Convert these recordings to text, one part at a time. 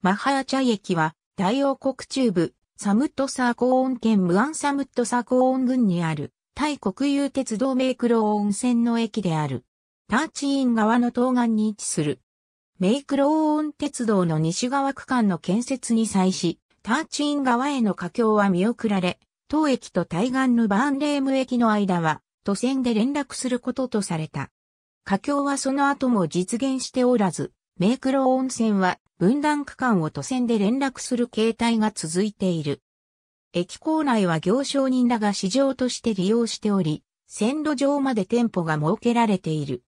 マハヤチャ駅は、大王国中部、サムットサーコーン県ムアンサムットサーコーン郡にある、タイ国有鉄道メイクローン線の駅である。ターチーン側の東岸に位置する。メイクローン鉄道の西側区間の建設に際し、ターチーン側への架橋は見送られ、当駅と対岸のバーンレーム駅の間は、都線で連絡することとされた。架橋はその後も実現しておらず、メイロー温泉は分断区間を都線で連絡する形態が続いている。駅構内は行商人らが市場として利用しており、線路上まで店舗が設けられている。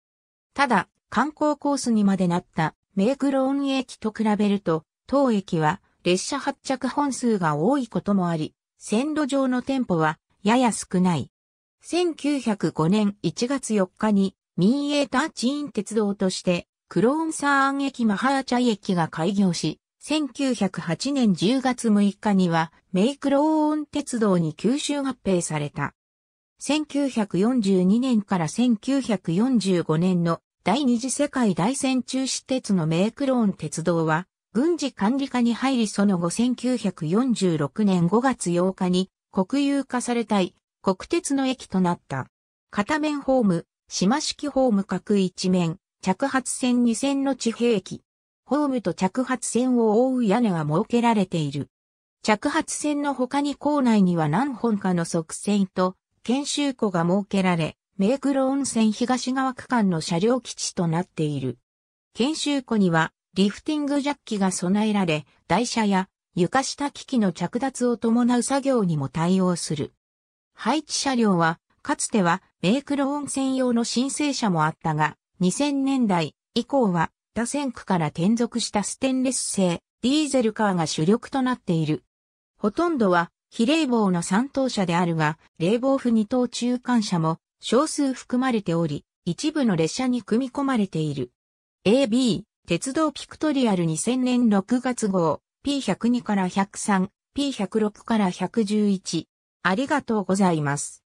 ただ、観光コースにまでなったメイ名黒温駅と比べると、当駅は列車発着本数が多いこともあり、線路上の店舗はやや少ない。1905年1月4日に民営ターチーン鉄道としてクローンサーン駅マハーチャイ駅が開業し、1908年10月6日には、メイクローン鉄道に吸収合併された。1942年から1945年の第二次世界大戦中私鉄のメイクローン鉄道は、軍事管理下に入りその後1946年5月8日に国有化されたい国鉄の駅となった。片面ホーム、島式ホーム各一面、着発線2線の地平駅。ホームと着発線を覆う屋根が設けられている。着発線の他に校内には何本かの側線と研修庫が設けられ、メイクロ温泉東側区間の車両基地となっている。研修庫にはリフティングジャッキが備えられ、台車や床下機器の着脱を伴う作業にも対応する。配置車両は、かつてはメイクロ温泉用の申請車もあったが、2000年代以降は打線区から転属したステンレス製ディーゼルカーが主力となっている。ほとんどは非冷房の3等車であるが、冷房不2等中間車も少数含まれており、一部の列車に組み込まれている。AB、鉄道ピクトリアル2000年6月号、P102 から103、P106 から111。ありがとうございます。